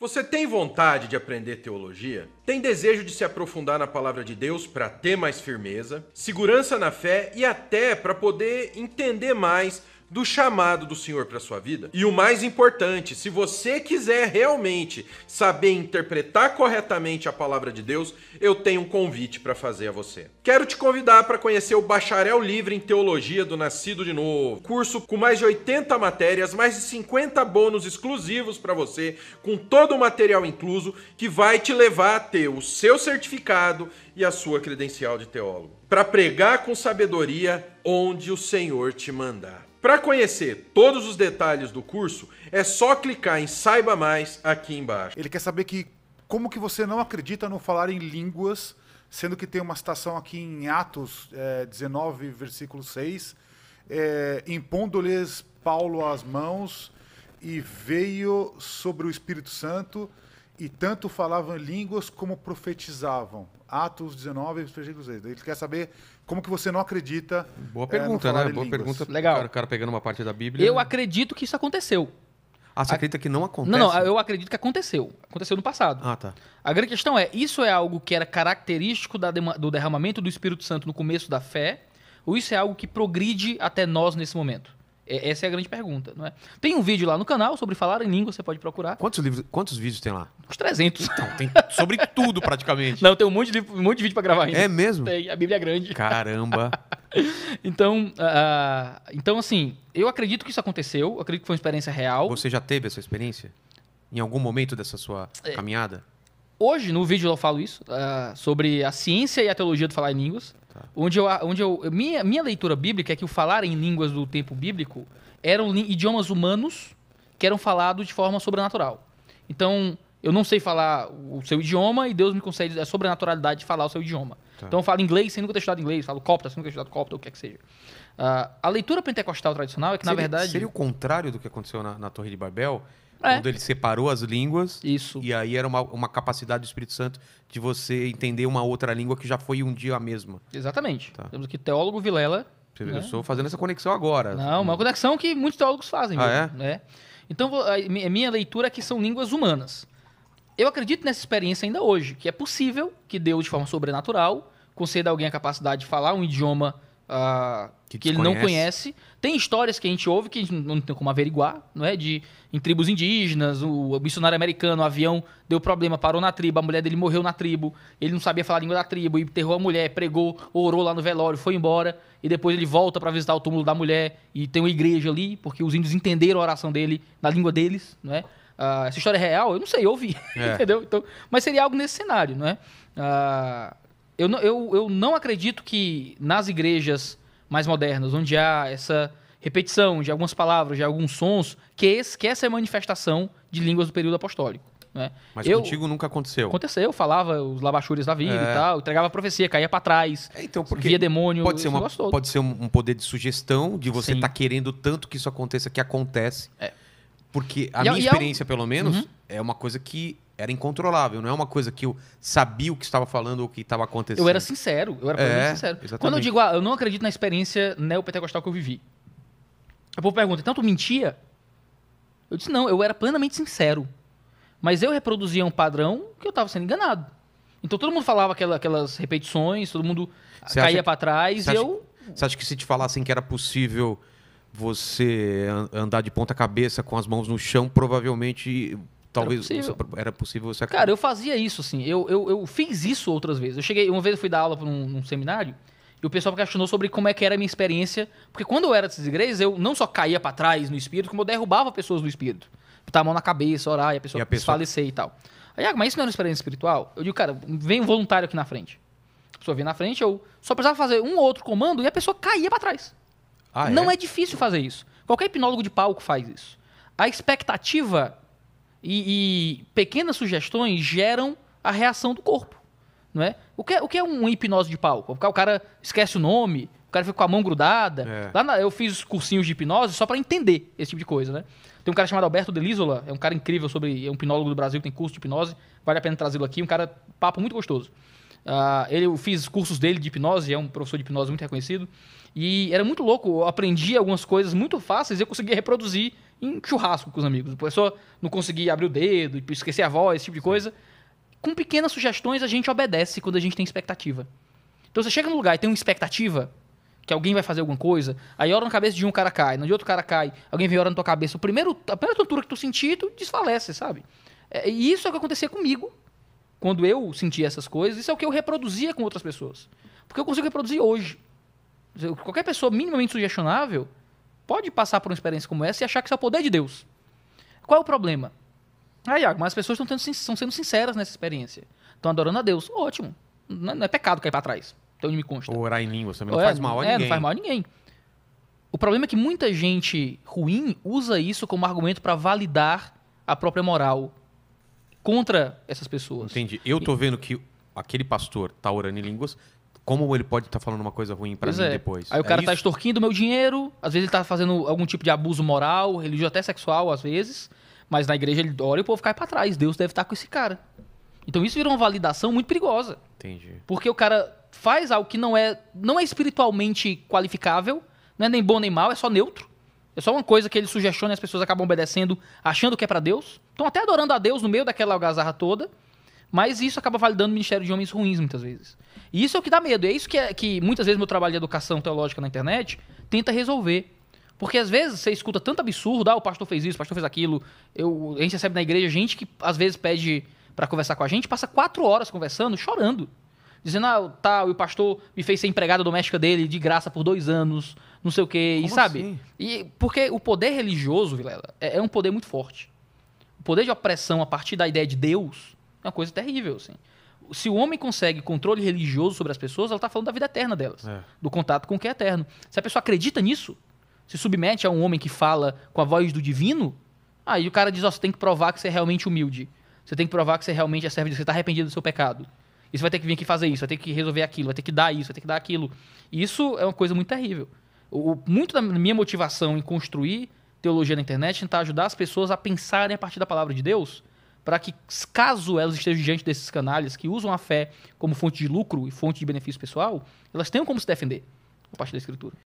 Você tem vontade de aprender teologia? Tem desejo de se aprofundar na palavra de Deus para ter mais firmeza, segurança na fé e até para poder entender mais do chamado do Senhor para sua vida. E o mais importante, se você quiser realmente saber interpretar corretamente a palavra de Deus, eu tenho um convite para fazer a você. Quero te convidar para conhecer o Bacharel Livre em Teologia do Nascido de Novo, curso com mais de 80 matérias, mais de 50 bônus exclusivos para você, com todo o material incluso que vai te levar a ter o seu certificado e a sua credencial de teólogo. Para pregar com sabedoria onde o Senhor te mandar. Para conhecer todos os detalhes do curso, é só clicar em Saiba Mais aqui embaixo. Ele quer saber que como que você não acredita no falar em línguas, sendo que tem uma citação aqui em Atos é, 19, versículo 6, é, impondo-lhes Paulo as mãos e veio sobre o Espírito Santo e tanto falavam línguas como profetizavam. Atos 19, versículo 6. Ele quer saber como que você não acredita. Boa é, pergunta, é, né? Boa línguas. pergunta. Legal. O cara, cara pegando uma parte da Bíblia. Eu né? acredito que isso aconteceu. Ah, você acredita que não aconteceu? Não, não, eu acredito que aconteceu. Aconteceu no passado. Ah, tá. A grande questão é: isso é algo que era característico do derramamento do Espírito Santo no começo da fé? Ou isso é algo que progride até nós nesse momento? É, essa é a grande pergunta, não é? Tem um vídeo lá no canal sobre falar em língua, você pode procurar. Quantos livros, quantos vídeos tem lá? Uns 300. Então, tem sobre tudo praticamente. Não, tem um monte de, livro, um monte de vídeo para gravar ainda. É mesmo? Tem, a Bíblia é grande. Caramba. então, uh, então, assim, eu acredito que isso aconteceu, eu acredito que foi uma experiência real. Você já teve essa experiência? Em algum momento dessa sua é. caminhada? hoje, no vídeo eu falo isso, uh, sobre a ciência e a teologia do falar em línguas. Onde eu, onde eu, minha, minha leitura bíblica é que o falar em línguas do tempo bíblico eram idiomas humanos que eram falados de forma sobrenatural. Então, eu não sei falar o seu idioma e Deus me concede a sobrenaturalidade de falar o seu idioma. Tá. Então, eu falo inglês sem nunca ter estudado inglês, falo copta sem nunca ter estudado copta, o que é que seja. Uh, a leitura pentecostal tradicional é que, seria, na verdade. Seria o contrário do que aconteceu na, na Torre de Babel? É. Quando ele separou as línguas. Isso. E aí era uma, uma capacidade do Espírito Santo de você entender uma outra língua que já foi um dia a mesma. Exatamente. Tá. Temos aqui teólogo Vilela. Você né? Eu estou fazendo essa conexão agora. Não, uma conexão que muitos teólogos fazem. Ah, mesmo, é? Né? Então, a minha leitura é que são línguas humanas. Eu acredito nessa experiência ainda hoje, que é possível que Deus, de forma sobrenatural, conceda a alguém a capacidade de falar um idioma uh, que, que ele não conhece. Tem histórias que a gente ouve que a gente não tem como averiguar, não é? De em tribos indígenas, o, missionário americano, o avião deu problema, parou na tribo, a mulher dele morreu na tribo, ele não sabia falar a língua da tribo, enterrou a mulher, pregou, orou lá no velório, foi embora e depois ele volta para visitar o túmulo da mulher e tem uma igreja ali, porque os índios entenderam a oração dele na língua deles, não é? Uh, essa história é real? Eu não sei, eu ouvi, é. entendeu? Então, mas seria algo nesse cenário, não é? Uh, eu, eu, eu não acredito que nas igrejas mais modernas, onde há essa repetição de algumas palavras, de alguns sons, que, esse, que essa é manifestação de línguas do período apostólico. Né? Mas eu, contigo nunca aconteceu. Aconteceu, falava os labachures da vida é. e tal, entregava profecia, caía para trás, é, então, porque via demônio, pode ser, uma, pode ser um poder de sugestão, de você estar tá querendo tanto que isso aconteça, que acontece. É. Porque a e, é minha e é experiência, é um... pelo menos, uhum. é uma coisa que era incontrolável, não é uma coisa que eu sabia o que estava falando ou o que estava acontecendo. Eu era sincero, eu era é, sincero. Exatamente. Quando eu digo, ah, eu não acredito na experiência neopentecostal que eu vivi. O povo pergunta, então tu mentia? Eu disse, não, eu era plenamente sincero. Mas eu reproduzia um padrão que eu estava sendo enganado. Então todo mundo falava aquela, aquelas repetições, todo mundo caía para trás eu. Você acha que se te falassem que era possível você andar de ponta cabeça com as mãos no chão, provavelmente talvez era possível você, era possível você Cara, eu fazia isso, assim. Eu, eu, eu fiz isso outras vezes. Eu cheguei, uma vez eu fui dar aula para um, um, seminário e o pessoal me questionou sobre como é que era a minha experiência, porque quando eu era dessas igrejas, eu não só caía para trás no espírito, como eu derrubava pessoas do espírito. Botar a mão na cabeça, orar e a pessoa, e a pessoa... falecer e tal. Aí, ah, mas isso não era uma experiência espiritual? Eu digo, cara, vem um voluntário aqui na frente. A pessoa vem na frente, eu só precisava fazer um ou outro comando e a pessoa caía para trás. Ah, não é? é difícil fazer isso. Qualquer hipnólogo de palco faz isso. A expectativa e, e, pequenas sugestões geram a reação do corpo. Não é? O, que é, o que é um hipnose de palco? O cara esquece o nome, o cara fica com a mão grudada. É. Lá na, eu fiz cursinhos de hipnose só para entender esse tipo de coisa, né? Tem um cara chamado Alberto Delisola, é um cara incrível sobre. é um hipnólogo do Brasil que tem curso de hipnose. Vale a pena trazê-lo aqui, um cara, papo muito gostoso. Uh, ele, eu fiz cursos dele de hipnose, é um professor de hipnose muito reconhecido. E era muito louco, eu aprendi algumas coisas muito fáceis e eu conseguia reproduzir em churrasco com os amigos. O professor não conseguia abrir o dedo, tipo, esquecer a voz, esse tipo de coisa. Com pequenas sugestões, a gente obedece quando a gente tem expectativa. Então você chega num lugar e tem uma expectativa que alguém vai fazer alguma coisa, aí ora na cabeça de um cara cai, no de outro cara cai, alguém vem ora na tua cabeça. O primeiro, a primeira tontura que tu sentir, tu desfalece, sabe? É, e isso é o que acontecia comigo quando eu sentia essas coisas, isso é o que eu reproduzia com outras pessoas. Porque eu consigo reproduzir hoje. Qualquer pessoa minimamente sugestionável pode passar por uma experiência como essa e achar que isso é o poder de Deus. Qual é o problema? Ah, Iago, mas as pessoas estão, sendo sinceras nessa experiência. Estão adorando a Deus. Ótimo. Não é pecado cair para trás. Então me consta. Ou orar em línguas também não é, faz mal a é, ninguém. não faz mal a ninguém. O problema é que muita gente ruim usa isso como argumento para validar a própria moral contra essas pessoas. Entendi. Eu tô vendo que aquele pastor tá orando em línguas, como ele pode estar tá falando uma coisa ruim para mim é. depois? Aí o é cara é tá extorquindo meu dinheiro, às vezes ele tá fazendo algum tipo de abuso moral, religioso, até sexual às vezes, mas na igreja ele olha e o povo cai para trás. Deus deve estar tá com esse cara. Então isso virou uma validação muito perigosa. Entendi. Porque o cara faz algo que não é, não é espiritualmente qualificável, não é nem bom nem mal, é só neutro. É só uma coisa que ele sugestiona e as pessoas acabam obedecendo, achando que é para Deus. Estão até adorando a Deus no meio daquela algazarra toda. Mas isso acaba validando o ministério de homens ruins, muitas vezes. E isso é o que dá medo. E é isso que, é, que muitas vezes meu trabalho de educação teológica na internet tenta resolver. Porque às vezes você escuta tanto absurdo, ah, o pastor fez isso, o pastor fez aquilo. Eu, a gente recebe na igreja gente que às vezes pede para conversar com a gente, passa quatro horas conversando, chorando dizendo, ah, o tal, e o pastor me fez ser empregada doméstica dele de graça por dois anos, não sei o quê, Como e sabe? Assim? E porque o poder religioso, Vilela, é, é um poder muito forte. O poder de opressão a partir da ideia de Deus é uma coisa terrível, assim se o homem consegue controle religioso sobre as pessoas, ela está falando da vida eterna delas, é. do contato com o que é eterno. Se a pessoa acredita nisso, se submete a um homem que fala com a voz do divino, aí o cara diz: oh, você tem que provar que você é realmente humilde. Você tem que provar que você realmente é servo de Deus, você está arrependido do seu pecado. E você vai ter que vir aqui fazer isso, vai ter que resolver aquilo, vai ter que dar isso, vai ter que dar aquilo. E isso é uma coisa muito terrível. O, o, muito da minha motivação em construir teologia na internet tentar ajudar as pessoas a pensarem a partir da palavra de Deus, para que, caso elas estejam diante desses canalhas que usam a fé como fonte de lucro e fonte de benefício pessoal, elas tenham como se defender a partir da escritura.